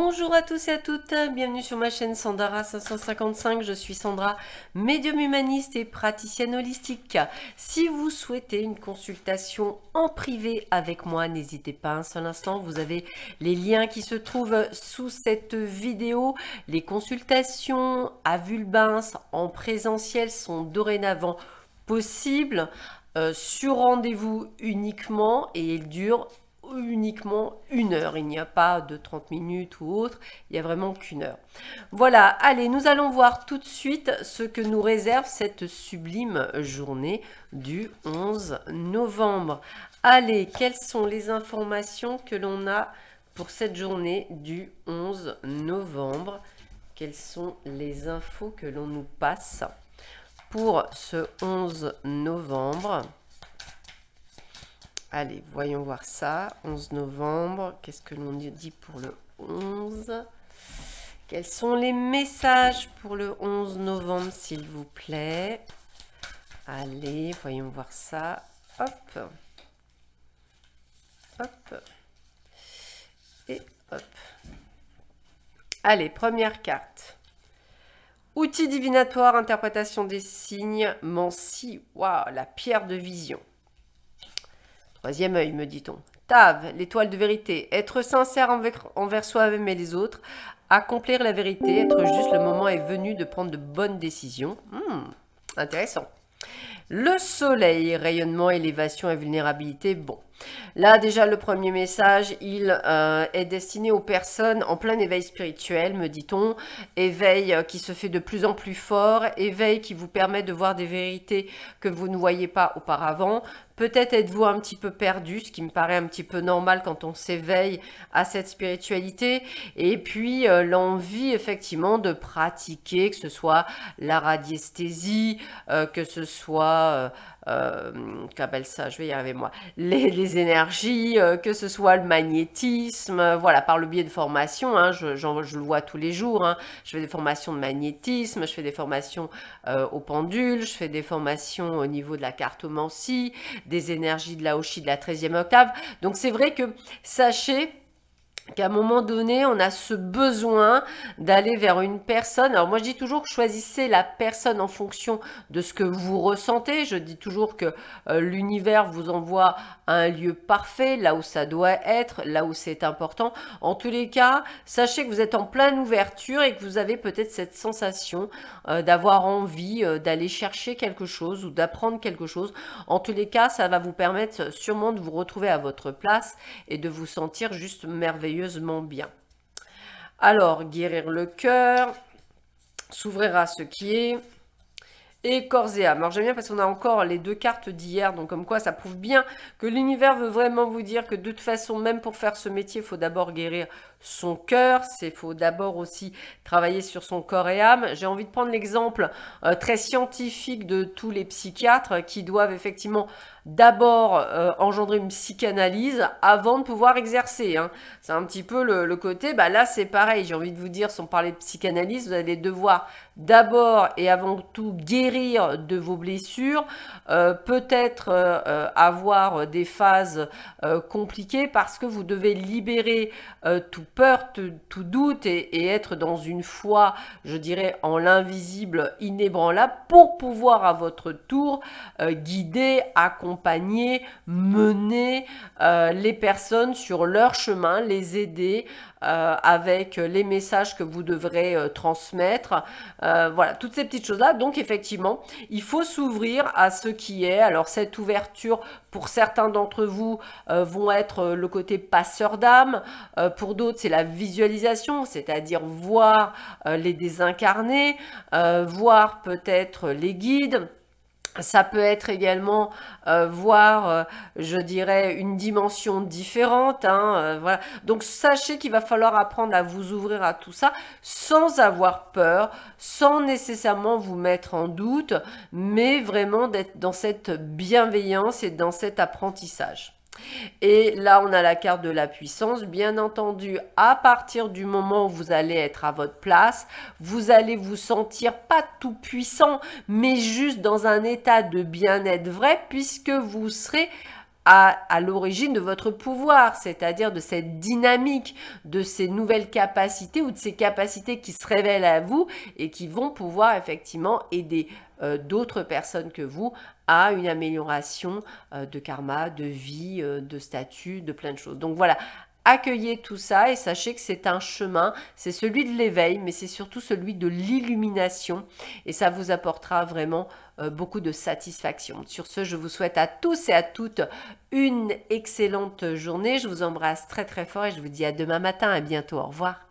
Bonjour à tous et à toutes, bienvenue sur ma chaîne sandra 555, je suis Sandra, médium humaniste et praticienne holistique. Si vous souhaitez une consultation en privé avec moi, n'hésitez pas un seul instant, vous avez les liens qui se trouvent sous cette vidéo. Les consultations à Vulbins en présentiel sont dorénavant possibles, euh, sur rendez-vous uniquement et elles durent uniquement une heure. Il n'y a pas de 30 minutes ou autre, il n'y a vraiment qu'une heure. Voilà, allez, nous allons voir tout de suite ce que nous réserve cette sublime journée du 11 novembre. Allez, quelles sont les informations que l'on a pour cette journée du 11 novembre Quelles sont les infos que l'on nous passe pour ce 11 novembre Allez, voyons voir ça. 11 novembre, qu'est-ce que l'on dit pour le 11 Quels sont les messages pour le 11 novembre, s'il vous plaît Allez, voyons voir ça. Hop. Hop. Et hop. Allez, première carte. Outil divinatoire, interprétation des signes, Mansi. Waouh, la pierre de vision troisième œil, me dit-on. TAV, l'étoile de vérité, être sincère envers soi-même et les autres, accomplir la vérité, être juste, le moment est venu de prendre de bonnes décisions. Hmm, intéressant. Le soleil, rayonnement, élévation et vulnérabilité, bon. Là déjà le premier message, il euh, est destiné aux personnes en plein éveil spirituel, me dit-on, éveil euh, qui se fait de plus en plus fort, éveil qui vous permet de voir des vérités que vous ne voyez pas auparavant, Peut-être êtes-vous un petit peu perdu, ce qui me paraît un petit peu normal quand on s'éveille à cette spiritualité. Et puis euh, l'envie effectivement de pratiquer, que ce soit la radiesthésie, euh, que ce soit... qu'appelle euh, ça, je vais y arriver moi, les, énergies, que ce soit le magnétisme, voilà, par le biais de formations, hein, je, le vois tous les jours, hein. je fais des formations de magnétisme, je fais des formations au pendule, je fais des formations au niveau de la cartomancie, des énergies de la Oshi de la 13e octave. Donc c'est vrai que sachez qu'à un moment donné, on a ce besoin d'aller vers une personne. Alors moi, je dis toujours choisissez la personne en fonction de ce que vous ressentez. Je dis toujours que euh, l'univers vous envoie à un lieu parfait, là où ça doit être, là où c'est important. En tous les cas, sachez que vous êtes en pleine ouverture et que vous avez peut-être cette sensation euh, d'avoir envie euh, d'aller chercher quelque chose ou d'apprendre quelque chose. En tous les cas, ça va vous permettre sûrement de vous retrouver à votre place et de vous sentir juste merveilleux bien. Alors, guérir le cœur, s'ouvrira à ce qui est, et corps et âme. Alors j'aime bien parce qu'on a encore les deux cartes d'hier, donc comme quoi ça prouve bien que l'univers veut vraiment vous dire que de toute façon, même pour faire ce métier, il faut d'abord guérir son cœur, il faut d'abord aussi travailler sur son corps et âme. J'ai envie de prendre l'exemple euh, très scientifique de tous les psychiatres qui doivent effectivement d'abord euh, engendrer une psychanalyse avant de pouvoir exercer. Hein. C'est un petit peu le, côté, bah là c'est pareil, j'ai envie de vous dire, sans parler de psychanalyse, vous allez devoir d'abord et avant tout guérir de vos blessures, euh, peut-être euh, euh, avoir des phases compliquées parce que vous devez libérer tout peur, tout, doute et, être dans une foi, je dirais, en l'invisible, inébranlable pour pouvoir à votre tour guider, accompagner, mener les personnes sur leur chemin, les aider, euh, avec les messages que vous devrez euh, transmettre. Euh, voilà, toutes ces petites choses-là. Donc effectivement, il faut s'ouvrir à ce qui est. Alors cette ouverture, pour certains d'entre vous, vont être le côté passeur d'âme. pour d'autres, c'est la visualisation, c'est-à-dire voir les désincarnés, voir peut-être les guides ça peut être également euh, voir, euh, je dirais, une dimension différente. Hein, euh, voilà. Donc sachez qu'il va falloir apprendre à vous ouvrir à tout ça sans avoir peur, sans nécessairement vous mettre en doute, mais vraiment d'être dans cette bienveillance et dans cet apprentissage. Et là, on a la carte de la puissance. Bien entendu, à partir du moment où vous allez être à votre place, vous allez vous sentir pas tout puissant, mais juste dans un état de bien-être vrai, puisque vous serez à, l'origine de votre pouvoir, c'est-à-dire de cette dynamique, de ces nouvelles capacités ou de ces capacités qui se révèlent à vous et qui vont pouvoir effectivement aider euh, d'autres personnes que vous à une amélioration euh, de karma, de vie, euh, de statut, de plein de choses. Donc voilà, Accueillez tout ça et sachez que c'est un chemin, c'est celui de l'éveil, mais c'est surtout celui de l'illumination et ça vous apportera vraiment euh, beaucoup de satisfaction. Sur ce, je vous souhaite à tous et à toutes une excellente journée. Je vous embrasse très très fort et je vous dis à demain matin. À bientôt. Au revoir.